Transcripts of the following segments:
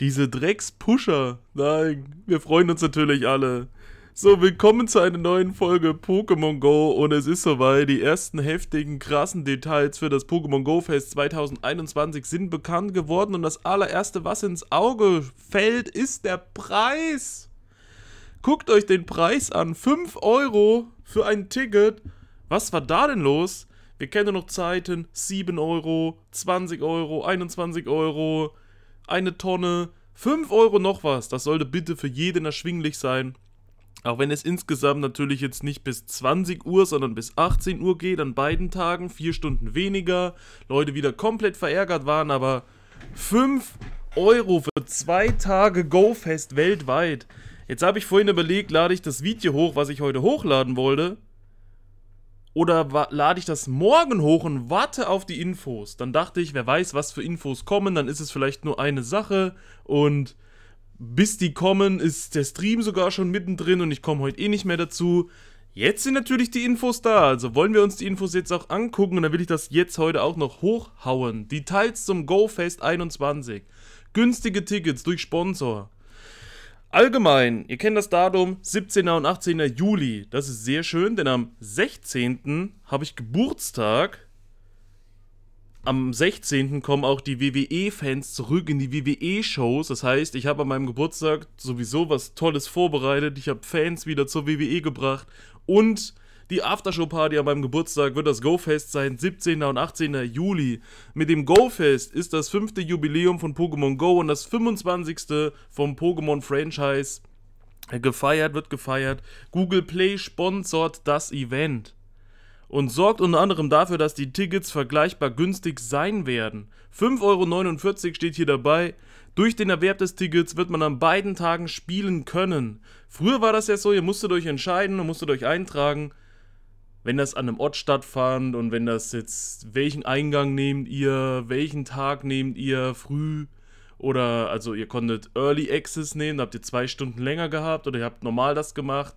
Diese Dreckspusher. Nein, wir freuen uns natürlich alle. So, willkommen zu einer neuen Folge Pokémon Go und es ist soweit, die ersten heftigen, krassen Details für das Pokémon Go Fest 2021 sind bekannt geworden und das allererste, was ins Auge fällt, ist der Preis. Guckt euch den Preis an, 5 Euro für ein Ticket. Was war da denn los? Wir kennen noch Zeiten, 7 Euro, 20 Euro, 21 Euro, eine Tonne, 5 Euro noch was. Das sollte bitte für jeden erschwinglich sein. Auch wenn es insgesamt natürlich jetzt nicht bis 20 Uhr, sondern bis 18 Uhr geht an beiden Tagen, vier Stunden weniger, Leute wieder komplett verärgert waren, aber 5 Euro für zwei Tage GoFest weltweit. Jetzt habe ich vorhin überlegt, lade ich das Video hoch, was ich heute hochladen wollte. Oder lade ich das morgen hoch und warte auf die Infos? Dann dachte ich, wer weiß, was für Infos kommen, dann ist es vielleicht nur eine Sache und bis die kommen, ist der Stream sogar schon mittendrin und ich komme heute eh nicht mehr dazu. Jetzt sind natürlich die Infos da, also wollen wir uns die Infos jetzt auch angucken und dann will ich das jetzt heute auch noch hochhauen. Details zum GoFest 21. Günstige Tickets durch Sponsor. Allgemein, ihr kennt das Datum 17. und 18. Juli. Das ist sehr schön, denn am 16. habe ich Geburtstag. Am 16. kommen auch die WWE-Fans zurück in die WWE-Shows. Das heißt, ich habe an meinem Geburtstag sowieso was Tolles vorbereitet. Ich habe Fans wieder zur WWE gebracht und die Aftershow-Party an meinem Geburtstag wird das GoFest sein, 17. und 18. Juli. Mit dem GoFest ist das fünfte Jubiläum von Pokémon Go und das 25. vom Pokémon-Franchise gefeiert, wird gefeiert. Google Play sponsort das Event und sorgt unter anderem dafür, dass die Tickets vergleichbar günstig sein werden. 5,49 Euro steht hier dabei. Durch den Erwerb des Tickets wird man an beiden Tagen spielen können. Früher war das ja so, ihr musstet euch entscheiden und musstet euch eintragen wenn das an einem Ort stattfand und wenn das jetzt, welchen Eingang nehmt ihr, welchen Tag nehmt ihr, früh oder also ihr konntet Early Access nehmen, da habt ihr zwei Stunden länger gehabt oder ihr habt normal das gemacht.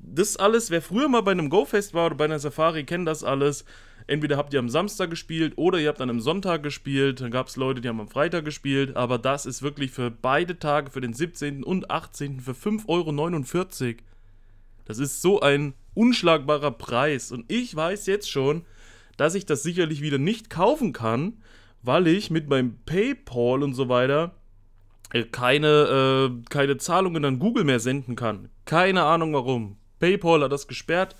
Das alles, wer früher mal bei einem Go-Fest war oder bei einer Safari, kennt das alles. Entweder habt ihr am Samstag gespielt oder ihr habt an einem Sonntag gespielt. Dann gab es Leute, die haben am Freitag gespielt. Aber das ist wirklich für beide Tage, für den 17. und 18. für 5,49 Euro das ist so ein unschlagbarer Preis. Und ich weiß jetzt schon, dass ich das sicherlich wieder nicht kaufen kann, weil ich mit meinem PayPal und so weiter äh, keine, äh, keine Zahlungen an Google mehr senden kann. Keine Ahnung warum. PayPal hat das gesperrt,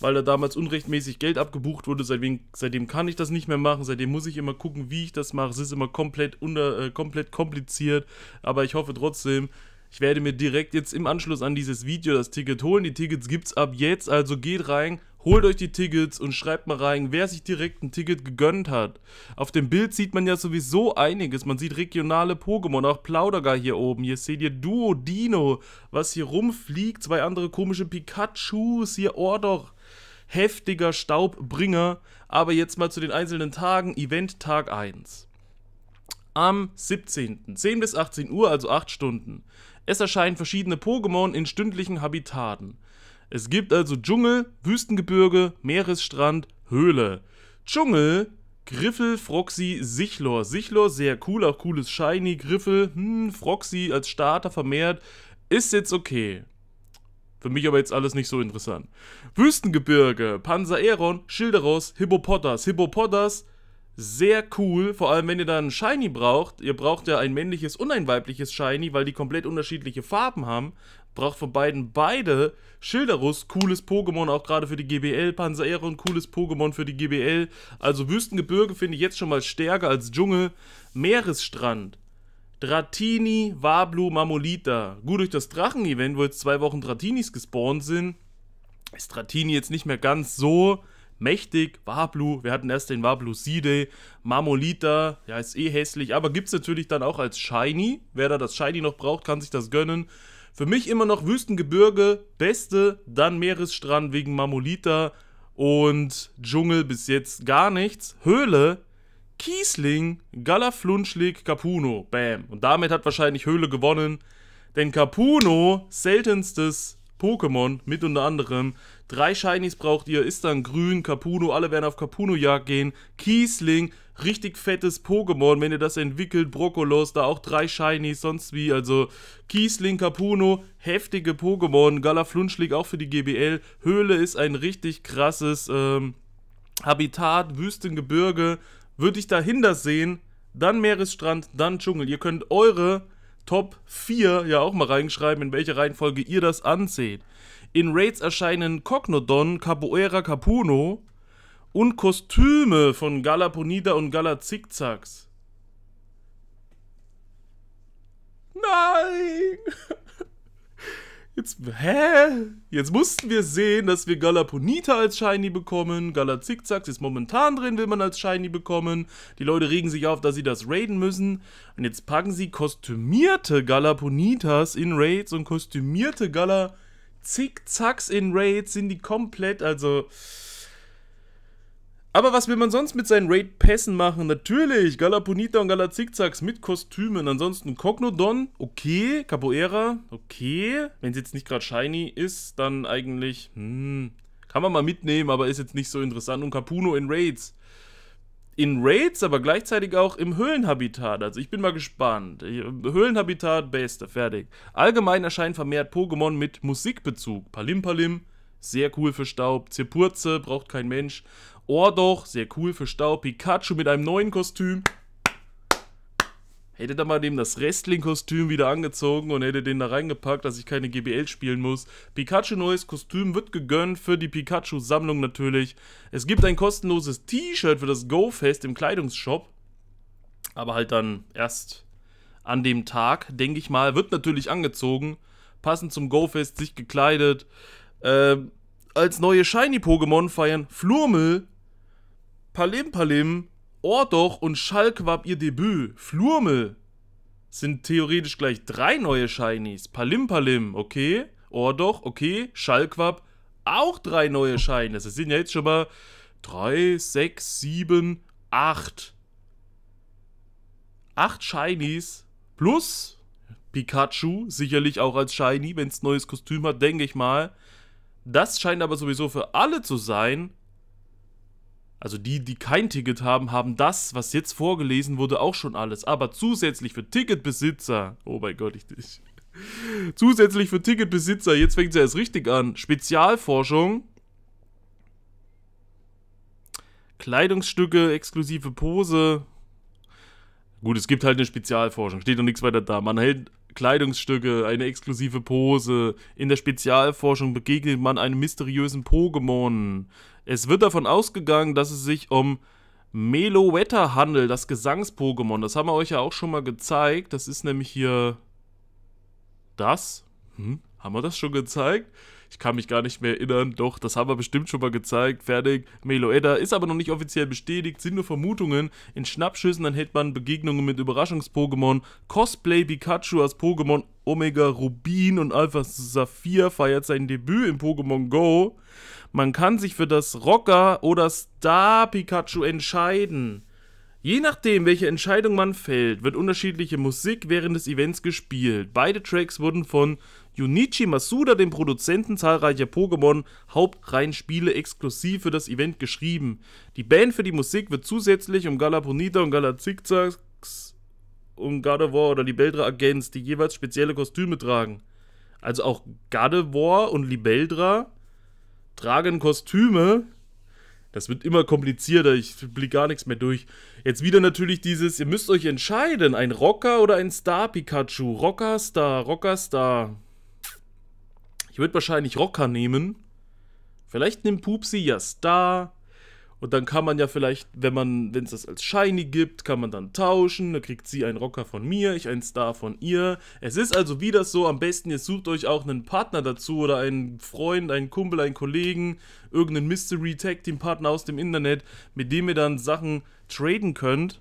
weil da damals unrechtmäßig Geld abgebucht wurde. Seitdem, seitdem kann ich das nicht mehr machen. Seitdem muss ich immer gucken, wie ich das mache. Es ist immer komplett, unter, äh, komplett kompliziert. Aber ich hoffe trotzdem, ich werde mir direkt jetzt im Anschluss an dieses Video das Ticket holen. Die Tickets gibt's ab jetzt, also geht rein, holt euch die Tickets und schreibt mal rein, wer sich direkt ein Ticket gegönnt hat. Auf dem Bild sieht man ja sowieso einiges. Man sieht regionale Pokémon, auch Plaudergar hier oben. Hier seht ihr Duo, Dino, was hier rumfliegt. Zwei andere komische Pikachus, hier Ordoch. Heftiger Staubbringer. Aber jetzt mal zu den einzelnen Tagen. Event Tag 1 am 17. 10 bis 18 Uhr, also 8 Stunden. Es erscheinen verschiedene Pokémon in stündlichen Habitaten. Es gibt also Dschungel, Wüstengebirge, Meeresstrand, Höhle. Dschungel, Griffel, Froxy, Sichlor. Sichlor, sehr cool, auch cooles Shiny. Griffel, hm, Froxy als Starter vermehrt. Ist jetzt okay. Für mich aber jetzt alles nicht so interessant. Wüstengebirge, Panzer Aeron, Schilderos, Hippopotas. Hippopotas sehr cool, vor allem wenn ihr dann einen Shiny braucht. Ihr braucht ja ein männliches und ein weibliches Shiny, weil die komplett unterschiedliche Farben haben. Braucht von beiden beide Schilderus, cooles Pokémon auch gerade für die GBL, und cooles Pokémon für die GBL. Also Wüstengebirge finde ich jetzt schon mal stärker als Dschungel. Meeresstrand, Dratini, Wablu, Mamolita. Gut durch das Drachen-Event, wo jetzt zwei Wochen Dratinis gespawnt sind, ist Dratini jetzt nicht mehr ganz so mächtig. Wablu, wir hatten erst den Wablu Side, Marmolita, ja, ist eh hässlich, aber gibt es natürlich dann auch als Shiny. Wer da das Shiny noch braucht, kann sich das gönnen. Für mich immer noch Wüstengebirge, Beste, dann Meeresstrand wegen Marmolita und Dschungel bis jetzt gar nichts. Höhle, Kiesling, Galaflunschlik, Capuno, bam. Und damit hat wahrscheinlich Höhle gewonnen, denn Capuno, seltenstes Pokémon mit unter anderem. Drei Shinies braucht ihr, ist dann grün, Capuno, alle werden auf Capuno-Jagd gehen. Kiesling, richtig fettes Pokémon, wenn ihr das entwickelt. Brokkolos, da auch drei Shinies, sonst wie. Also Kiesling, Capuno, heftige Pokémon. Galaflunsch liegt auch für die GBL. Höhle ist ein richtig krasses ähm, Habitat, Wüstengebirge. Würde ich dahinter sehen, dann Meeresstrand, dann Dschungel. Ihr könnt eure Top 4 ja auch mal reinschreiben, in welcher Reihenfolge ihr das anseht. In Raids erscheinen Cognodon, Capoeira Capuno und Kostüme von Galaponida und Gala Zickzacks. Nein! Jetzt, hä? Jetzt mussten wir sehen, dass wir Galaponita als Shiny bekommen. Galazickzacks ist momentan drin, will man als Shiny bekommen. Die Leute regen sich auf, dass sie das raiden müssen. Und jetzt packen sie kostümierte Galaponitas in Raids und kostümierte Galazickzacks in Raids sind die komplett, also... Aber was will man sonst mit seinen Raid-Pässen machen? Natürlich, Galapunita und Galazigzags mit Kostümen. Ansonsten Cognodon, okay. Capoeira, okay. Wenn es jetzt nicht gerade shiny ist, dann eigentlich, hm, kann man mal mitnehmen, aber ist jetzt nicht so interessant. Und Capuno in Raids. In Raids, aber gleichzeitig auch im Höhlenhabitat. Also ich bin mal gespannt. Höhlenhabitat, Beste, fertig. Allgemein erscheinen vermehrt Pokémon mit Musikbezug. Palim Palim, sehr cool für Staub. Zirpurze braucht kein Mensch. Oh doch, sehr cool für Stau. Pikachu mit einem neuen Kostüm. Hätte da mal dem das Wrestling-Kostüm wieder angezogen und hätte den da reingepackt, dass ich keine GBL spielen muss. Pikachu neues Kostüm wird gegönnt für die Pikachu-Sammlung natürlich. Es gibt ein kostenloses T-Shirt für das Go-Fest im Kleidungsshop. Aber halt dann erst an dem Tag, denke ich mal. Wird natürlich angezogen. Passend zum Go-Fest, sich gekleidet. Ähm, als neue Shiny-Pokémon feiern Flurmel Palim Palim, Ordoch und Schalkwab ihr Debüt, Flurmel sind theoretisch gleich drei neue Shinies. Palim Palim, okay, Ordoch, okay, Schalkwab, auch drei neue Shinies. Es sind ja jetzt schon mal drei, sechs, sieben, acht. Acht Shinies plus Pikachu, sicherlich auch als Shiny, wenn es neues Kostüm hat, denke ich mal. Das scheint aber sowieso für alle zu sein. Also die, die kein Ticket haben, haben das, was jetzt vorgelesen wurde, auch schon alles. Aber zusätzlich für Ticketbesitzer, oh mein Gott, ich, ich zusätzlich für Ticketbesitzer, jetzt fängt es ja erst richtig an, Spezialforschung, Kleidungsstücke, exklusive Pose. Gut, es gibt halt eine Spezialforschung, steht noch nichts weiter da. Man hält Kleidungsstücke, eine exklusive Pose. In der Spezialforschung begegnet man einem mysteriösen Pokémon. Es wird davon ausgegangen, dass es sich um Meloetta handelt, das Gesangspokémon. Das haben wir euch ja auch schon mal gezeigt. Das ist nämlich hier das. Hm? Haben wir das schon gezeigt? Ich kann mich gar nicht mehr erinnern. Doch, das haben wir bestimmt schon mal gezeigt. Fertig. Melo Edda ist aber noch nicht offiziell bestätigt. Sind nur Vermutungen. In Schnappschüssen erhält man Begegnungen mit Überraschungs-Pokémon. Cosplay Pikachu als Pokémon Omega Rubin und Alpha Saphir feiert sein Debüt im Pokémon Go. Man kann sich für das Rocker oder Star Pikachu entscheiden. Je nachdem, welche Entscheidung man fällt, wird unterschiedliche Musik während des Events gespielt. Beide Tracks wurden von Junichi Masuda, dem Produzenten zahlreicher Pokémon Hauptreihenspiele exklusiv für das Event geschrieben. Die Band für die Musik wird zusätzlich um Galaponita und Galazigzags und Gardevoir oder Libeldra ergänzt, die jeweils spezielle Kostüme tragen. Also auch Gardevoir und Libeldra tragen Kostüme, das wird immer komplizierter, ich blick gar nichts mehr durch. Jetzt wieder natürlich dieses, ihr müsst euch entscheiden, ein Rocker oder ein Star Pikachu. Rocker Star, Rocker Star. Ich würde wahrscheinlich Rocker nehmen. Vielleicht nimmt Pupsi ja Star. Und dann kann man ja vielleicht, wenn man, wenn es das als Shiny gibt, kann man dann tauschen. Da kriegt sie einen Rocker von mir, ich einen Star von ihr. Es ist also wieder so, am besten ihr sucht euch auch einen Partner dazu oder einen Freund, einen Kumpel, einen Kollegen, irgendeinen Mystery Tag Team Partner aus dem Internet, mit dem ihr dann Sachen traden könnt.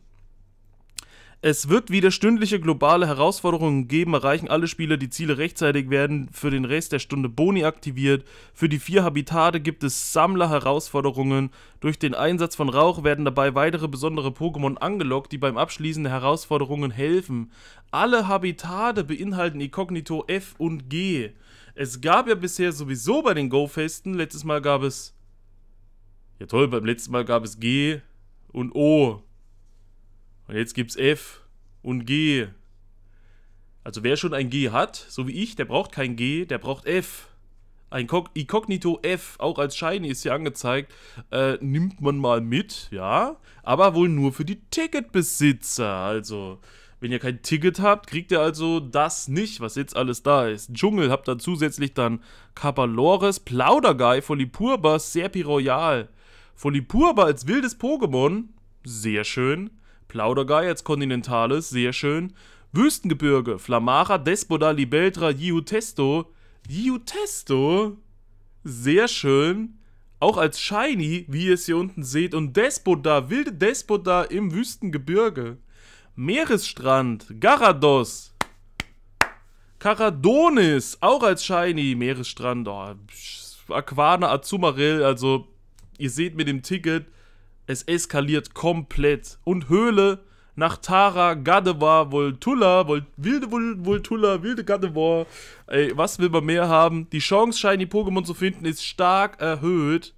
Es wird wieder stündliche globale Herausforderungen geben, erreichen alle Spieler die Ziele rechtzeitig, werden für den Rest der Stunde Boni aktiviert. Für die vier Habitate gibt es Sammler-Herausforderungen. Durch den Einsatz von Rauch werden dabei weitere besondere Pokémon angelockt, die beim Abschließen der Herausforderungen helfen. Alle Habitate beinhalten Inkognito F und G. Es gab ja bisher sowieso bei den Go-Festen, letztes Mal gab es... Ja toll, beim letzten Mal gab es G und O. Und jetzt gibt's F und G. Also wer schon ein G hat, so wie ich, der braucht kein G, der braucht F. Ein Inkognito F, auch als Shiny ist hier angezeigt, äh, nimmt man mal mit, ja, aber wohl nur für die Ticketbesitzer. Also, wenn ihr kein Ticket habt, kriegt ihr also das nicht, was jetzt alles da ist. Dschungel habt dann zusätzlich dann Kapalores, Plauderguy, Folipurba, Serpi Royal. Folipurba als wildes Pokémon, sehr schön. Plauderguy als Kontinentales, sehr schön. Wüstengebirge, Flamara, Despoda, Libeltra, Jiutesto. Jiutesto? Sehr schön. Auch als Shiny, wie ihr es hier unten seht. Und Despoda, wilde Despoda im Wüstengebirge. Meeresstrand, Garados. Karadonis, auch als Shiny, Meeresstrand. Oh, Aquana, Azumarill, also ihr seht mit dem Ticket, es eskaliert komplett. Und Höhle nach Tara, Gadewar, Voltulla, wilde Voltulla, wilde Gadewar. Ey, was will man mehr haben? Die Chance, Shiny Pokémon zu finden, ist stark erhöht.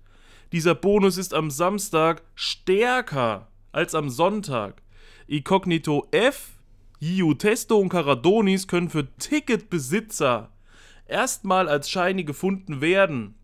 Dieser Bonus ist am Samstag stärker als am Sonntag. Incognito F, Yu Testo und Karadonis können für Ticketbesitzer erstmal als Shiny gefunden werden.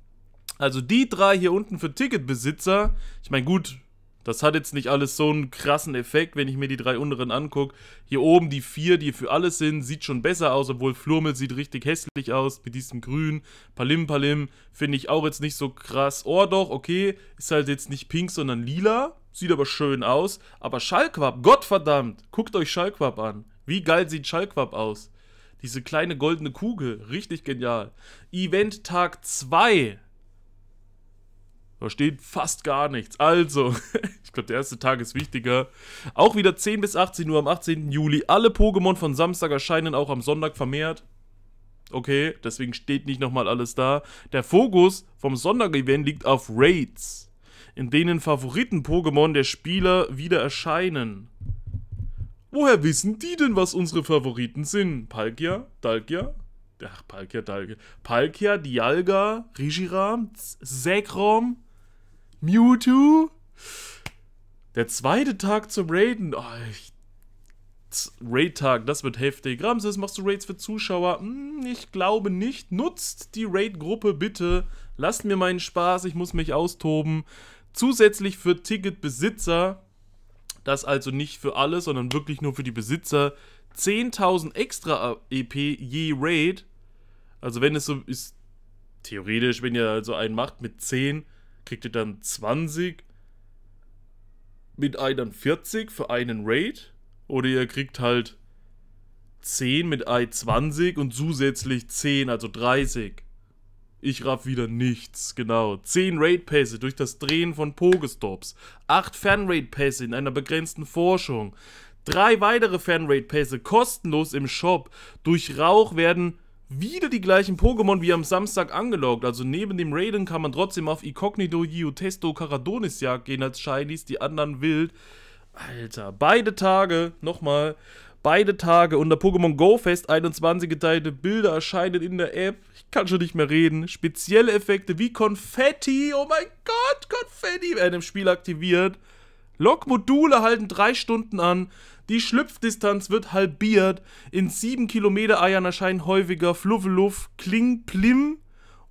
Also die drei hier unten für Ticketbesitzer. Ich meine, gut, das hat jetzt nicht alles so einen krassen Effekt, wenn ich mir die drei unteren angucke. Hier oben die vier, die für alles sind, sieht schon besser aus, obwohl Flurmel sieht richtig hässlich aus mit diesem Grün. Palim Palim finde ich auch jetzt nicht so krass. Oh doch, okay, ist halt jetzt nicht pink, sondern lila, sieht aber schön aus. Aber Schallquap, Gottverdammt, guckt euch Schallquap an. Wie geil sieht Schallquap aus? Diese kleine goldene Kugel, richtig genial. Event Tag 2 da steht fast gar nichts. Also, ich glaube, der erste Tag ist wichtiger. Auch wieder 10 bis 18 Uhr am 18. Juli. Alle Pokémon von Samstag erscheinen auch am Sonntag vermehrt. Okay, deswegen steht nicht nochmal alles da. Der Fokus vom Sonntag-Event liegt auf Raids, in denen Favoriten-Pokémon der Spieler wieder erscheinen. Woher wissen die denn, was unsere Favoriten sind? Palkia? Dalkia? Ach, Palkia, Dalkia. Palkia, Dialga, Rigiram, Zekrom? Mewtwo. Der zweite Tag zum Raiden. Oh, Raid-Tag, das wird heftig. Ramses, machst du Raids für Zuschauer? Hm, ich glaube nicht. Nutzt die Raid-Gruppe bitte. Lasst mir meinen Spaß, ich muss mich austoben. Zusätzlich für Ticketbesitzer, das also nicht für alle, sondern wirklich nur für die Besitzer, 10.000 extra EP je Raid. Also wenn es so ist, theoretisch, wenn ihr also einen macht mit 10, kriegt ihr dann 20 mit 41 für einen Raid. Oder ihr kriegt halt 10 mit I20 und zusätzlich 10, also 30. Ich raff wieder nichts, genau. 10 Raid-Pässe durch das Drehen von Pogestops. 8 Fan-Raid-Pässe in einer begrenzten Forschung. 3 weitere Fan-Raid-Pässe kostenlos im Shop. Durch Rauch werden wieder die gleichen Pokémon wie am Samstag angelockt. Also neben dem Raiden kann man trotzdem auf Incognito, Testo, Caradonis Jagd gehen als Shinies, die anderen wild. Alter, beide Tage, nochmal, beide Tage unter Pokémon Go Fest 21 geteilte Bilder erscheinen in der App. Ich kann schon nicht mehr reden. Spezielle Effekte wie Konfetti, oh mein Gott, Konfetti werden im Spiel aktiviert. Log-Module halten drei Stunden an. Die Schlüpfdistanz wird halbiert. In 7 Kilometer Eiern erscheinen häufiger Fluffeluff, Kling, Plim,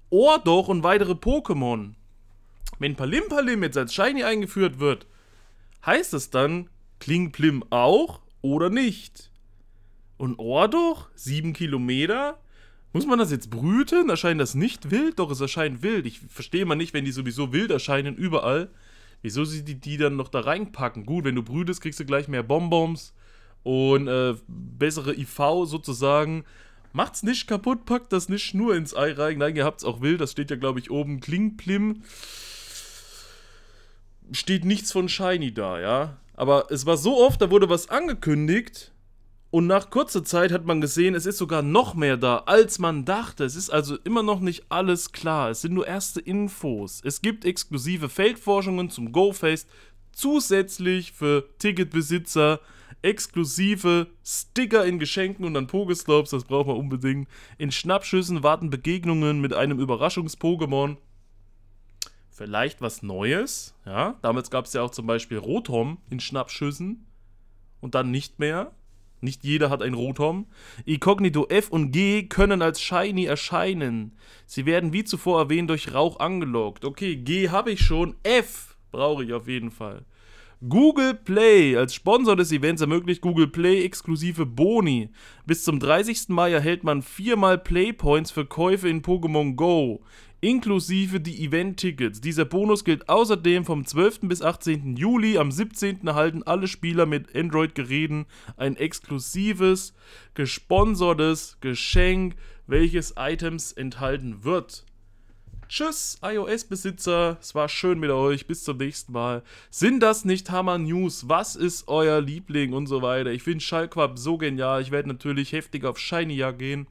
Ordoch und weitere Pokémon. Wenn Palim Palim jetzt als Shiny eingeführt wird, heißt es dann Kling, Plim auch oder nicht? Und Ordoch? 7 Kilometer? Muss man das jetzt brüten? Erscheint das nicht wild? Doch, es erscheint wild. Ich verstehe mal nicht, wenn die sowieso wild erscheinen, überall. Wieso sie die, die dann noch da reinpacken? Gut, wenn du brütest, kriegst du gleich mehr Bonbons und äh, bessere IV sozusagen. Macht's nicht kaputt, packt das nicht nur ins Ei rein. Nein, ihr habt's auch will, das steht ja, glaube ich, oben. Klingplim. Steht nichts von Shiny da, ja. Aber es war so oft, da wurde was angekündigt und nach kurzer Zeit hat man gesehen, es ist sogar noch mehr da, als man dachte. Es ist also immer noch nicht alles klar. Es sind nur erste Infos. Es gibt exklusive Feldforschungen zum GoFest, zusätzlich für Ticketbesitzer exklusive Sticker in Geschenken und an Pokestops, das braucht man unbedingt. In Schnappschüssen warten Begegnungen mit einem Überraschungs-Pokémon. Vielleicht was Neues, ja. Damals gab es ja auch zum Beispiel Rotom in Schnappschüssen und dann nicht mehr. Nicht jeder hat ein Rotom. Incognito F und G können als Shiny erscheinen. Sie werden wie zuvor erwähnt durch Rauch angelockt. Okay, G habe ich schon. F brauche ich auf jeden Fall. Google Play als Sponsor des Events ermöglicht Google Play exklusive Boni. Bis zum 30. Mai erhält man viermal Playpoints für Käufe in Pokémon Go inklusive die Event-Tickets. Dieser Bonus gilt außerdem vom 12. bis 18. Juli. Am 17. erhalten alle Spieler mit Android-Geräten ein exklusives, gesponsertes Geschenk, welches Items enthalten wird. Tschüss, iOS-Besitzer. Es war schön mit euch. Bis zum nächsten Mal. Sind das nicht Hammer News? Was ist euer Liebling und so weiter? Ich finde Schallquab so genial. Ich werde natürlich heftig auf Shiny gehen.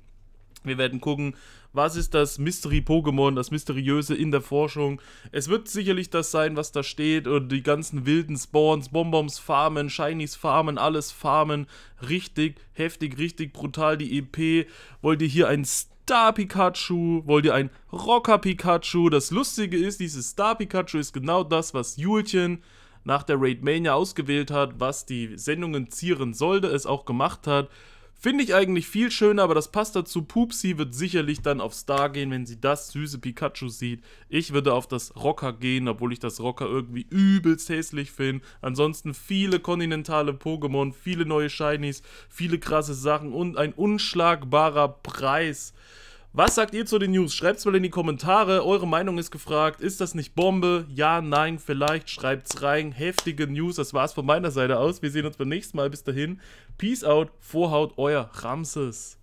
Wir werden gucken, was ist das Mystery-Pokémon, das Mysteriöse in der Forschung. Es wird sicherlich das sein, was da steht. Und die ganzen wilden Spawns, Bonbons farmen, Shinies farmen, alles farmen. Richtig heftig, richtig brutal. Die EP. Wollt ihr hier ein Star Pikachu? Wollt ihr ein Rocker Pikachu? Das Lustige ist, dieses Star Pikachu ist genau das, was Julchen nach der Raid Mania ausgewählt hat, was die Sendungen zieren sollte, es auch gemacht hat. Finde ich eigentlich viel schöner, aber das passt dazu. Pupsi wird sicherlich dann auf Star gehen, wenn sie das süße Pikachu sieht. Ich würde auf das Rocker gehen, obwohl ich das Rocker irgendwie übelst hässlich finde. Ansonsten viele kontinentale Pokémon, viele neue Shinies, viele krasse Sachen und ein unschlagbarer Preis. Was sagt ihr zu den News? Schreibt es mal in die Kommentare. Eure Meinung ist gefragt. Ist das nicht Bombe? Ja, nein, vielleicht. Schreibt es rein. Heftige News. Das war's von meiner Seite aus. Wir sehen uns beim nächsten Mal. Bis dahin. Peace out. Vorhaut, euer Ramses.